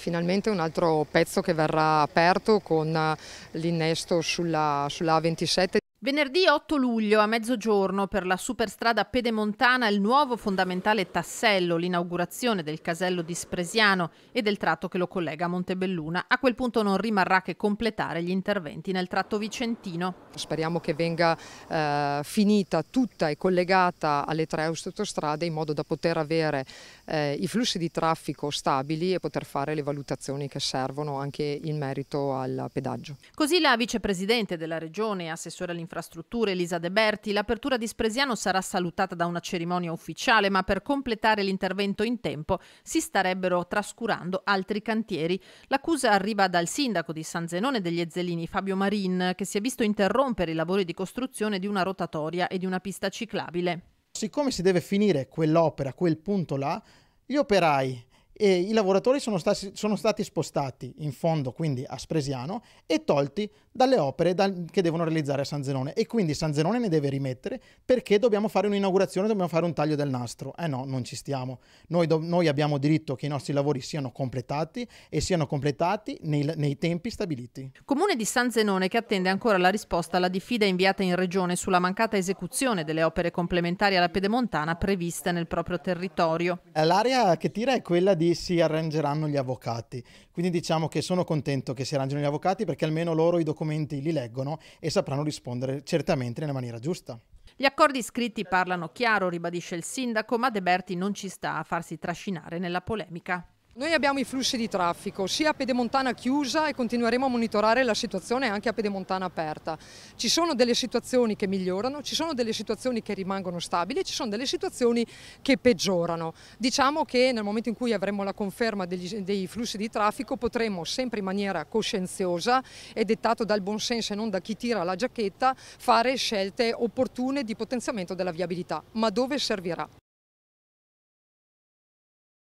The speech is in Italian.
Finalmente un altro pezzo che verrà aperto con eh, l'innesto sulla, sulla A27. Venerdì 8 luglio a mezzogiorno per la superstrada pedemontana il nuovo fondamentale tassello, l'inaugurazione del casello di Spresiano e del tratto che lo collega a Montebelluna. A quel punto non rimarrà che completare gli interventi nel tratto vicentino. Speriamo che venga eh, finita tutta e collegata alle tre autostrade in modo da poter avere eh, i flussi di traffico stabili e poter fare le valutazioni che servono anche in merito al pedaggio. Così la vicepresidente della regione e assessore all'informazione infrastrutture Elisa De Berti, l'apertura di Spresiano sarà salutata da una cerimonia ufficiale, ma per completare l'intervento in tempo si starebbero trascurando altri cantieri. L'accusa arriva dal sindaco di San Zenone degli Ezzelini, Fabio Marin, che si è visto interrompere i lavori di costruzione di una rotatoria e di una pista ciclabile. Siccome si deve finire quell'opera, quel punto là, gli operai e i lavoratori sono stati, sono stati, spostati in fondo, quindi a Spresiano, e tolti dalle opere dal, che devono realizzare a San Zenone. E quindi San Zenone ne deve rimettere perché dobbiamo fare un'inaugurazione, dobbiamo fare un taglio del nastro. Eh no, non ci stiamo. Noi, do, noi abbiamo diritto che i nostri lavori siano completati e siano completati nei, nei tempi stabiliti. Comune di San Zenone che attende ancora la risposta alla diffida inviata in regione sulla mancata esecuzione delle opere complementari alla pedemontana previste nel proprio territorio. L'area che tira è quella di si, arrangeranno gli avvocati. Quindi diciamo che sono contento che si arrangino gli avvocati perché almeno loro i documenti li leggono e sapranno rispondere certamente nella maniera giusta. Gli accordi scritti parlano chiaro, ribadisce il sindaco, ma De Berti non ci sta a farsi trascinare nella polemica. Noi abbiamo i flussi di traffico sia a Pedemontana chiusa e continueremo a monitorare la situazione anche a Pedemontana aperta. Ci sono delle situazioni che migliorano, ci sono delle situazioni che rimangono stabili, ci sono delle situazioni che peggiorano. Diciamo che nel momento in cui avremo la conferma degli, dei flussi di traffico potremo sempre in maniera coscienziosa e dettato dal buonsenso e non da chi tira la giacchetta fare scelte opportune di potenziamento della viabilità, ma dove servirà.